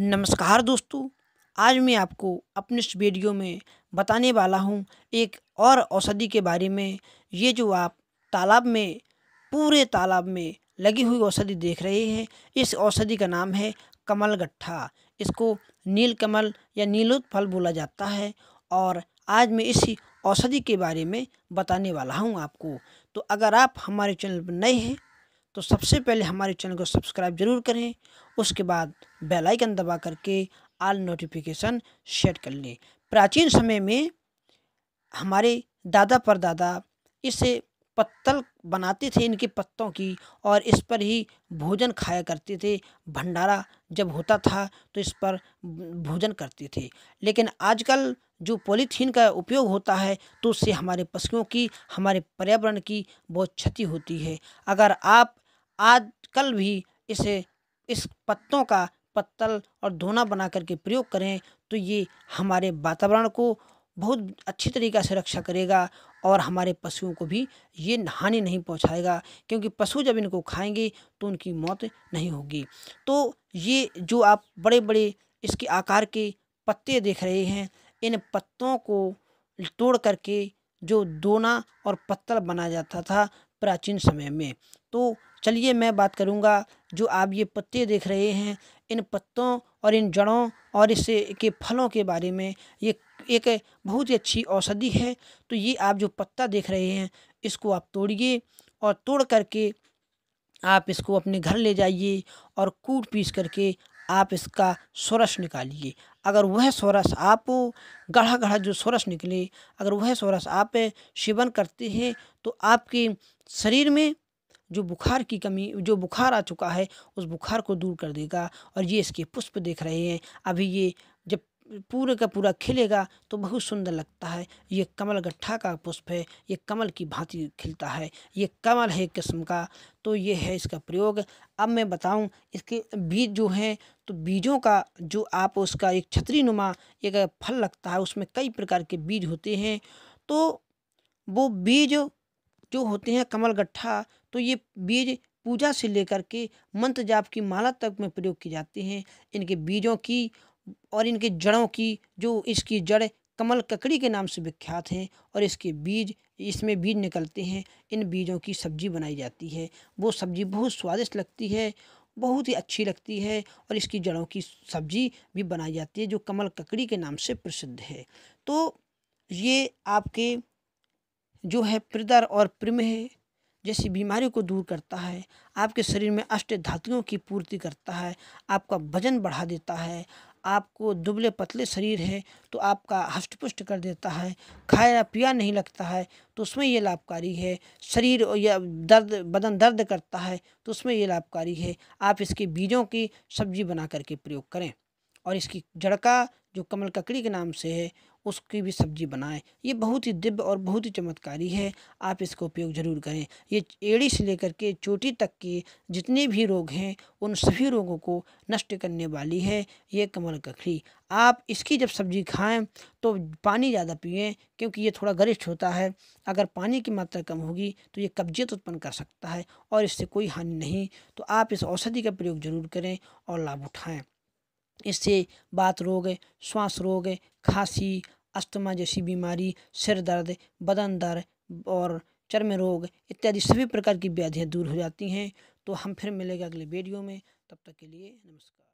नमस्कार दोस्तों आज मैं आपको अपने इस वीडियो में बताने वाला हूं एक और औषधि के बारे में ये जो आप तालाब में पूरे तालाब में लगी हुई औषधि देख रहे हैं इस औषधि का नाम है कमल गट्ठा इसको नील कमल या नीलोत्फल बोला जाता है और आज मैं इसी औषधि के बारे में बताने वाला हूँ आपको तो अगर आप हमारे चैनल पर नए हैं तो सबसे पहले हमारे चैनल को सब्सक्राइब जरूर करें उसके बाद बेल आइकन दबा करके आल नोटिफिकेशन सेट कर लें प्राचीन समय में हमारे दादा परदादा इसे पत्तल बनाते थे इनके पत्तों की और इस पर ही भोजन खाया करते थे भंडारा जब होता था तो इस पर भोजन करते थे लेकिन आजकल जो पॉलीथीन का उपयोग होता है तो उससे हमारे पशुओं की हमारे पर्यावरण की बहुत क्षति होती है अगर आप आजकल भी इसे इस पत्तों का पत्तल और धोना बना करके प्रयोग करें तो ये हमारे वातावरण को बहुत अच्छी तरीक़ा से रक्षा करेगा और हमारे पशुओं को भी ये हानि नहीं पहुंचाएगा क्योंकि पशु जब इनको खाएंगे तो उनकी मौत नहीं होगी तो ये जो आप बड़े बड़े इसके आकार के पत्ते देख रहे हैं इन पत्तों को तोड़ करके जो दोना और पत्तल बनाया जाता था प्राचीन समय में तो चलिए मैं बात करूँगा जो आप ये पत्ते देख रहे हैं इन पत्तों और इन जड़ों और इस के फलों के बारे में ये एक बहुत ही अच्छी औषधि है तो ये आप जो पत्ता देख रहे हैं इसको आप तोड़िए और तोड़ करके आप इसको अपने घर ले जाइए और कूट पीस करके आप इसका सोरस निकालिए अगर वह सोरस आप गढ़ा गढ़ा जो सोरस निकले अगर वह सोरस आप सेवन करते हैं तो आपके शरीर में जो बुखार की कमी जो बुखार आ चुका है उस बुखार को दूर कर देगा और ये इसके पुष्प देख रहे हैं अभी ये जब पूरे का पूरा खिलेगा तो बहुत सुंदर लगता है ये कमल गट्ठा का पुष्प है ये कमल की भांति खिलता है ये कमल है किस्म का तो ये है इसका प्रयोग अब मैं बताऊं इसके बीज जो हैं तो बीजों का जो आप उसका एक छतरी नुमा एक फल लगता है उसमें कई प्रकार के बीज होते हैं तो वो बीज जो होते हैं कमल गट्ठा तो ये बीज पूजा से लेकर के मंत्र जाप की माला तक में प्रयोग की जाते हैं इनके बीजों की और इनके जड़ों की जो इसकी जड़ कमल ककड़ी के नाम से विख्यात हैं और इसके बीज इसमें बीज निकलते हैं इन बीजों की सब्जी बनाई जाती है वो सब्जी बहुत स्वादिष्ट लगती है बहुत ही अच्छी लगती है और इसकी जड़ों की सब्जी भी बनाई जाती है जो कमल ककड़ी के नाम से प्रसिद्ध है तो ये आपके जो है प्रदर और प्रमेह जैसी बीमारियों को दूर करता है आपके शरीर में अष्ट धातुओं की पूर्ति करता है आपका वजन बढ़ा देता है आपको दुबले पतले शरीर है तो आपका हष्टपुष्ट कर देता है खाया पिया नहीं लगता है तो उसमें ये लाभकारी है शरीर या दर्द बदन दर्द करता है तो उसमें ये लाभकारी है आप इसके बीजों की सब्जी बना करके प्रयोग करें और इसकी जड़ का जो कमल ककड़ी के नाम से है उसकी भी सब्जी बनाएं ये बहुत ही दिव्य और बहुत ही चमत्कारी है आप इसका उपयोग ज़रूर करें ये एड़ी से लेकर के चोटी तक के जितने भी रोग हैं उन सभी रोगों को नष्ट करने वाली है ये कमल ककड़ी आप इसकी जब सब्जी खाएं तो पानी ज़्यादा पिए क्योंकि ये थोड़ा गरिष्ठ होता है अगर पानी की मात्रा कम होगी तो ये कब्जियत उत्पन्न कर सकता है और इससे कोई हानि नहीं तो आप इस औषधि का प्रयोग ज़रूर करें और लाभ उठाएँ इससे बात रोग श्वास रोग खांसी अस्थमा जैसी बीमारी सिर दर्द बदन दर्द और चर्म रोग इत्यादि सभी प्रकार की व्याधियाँ दूर हो जाती हैं तो हम फिर मिलेंगे अगले वीडियो में तब तक के लिए नमस्कार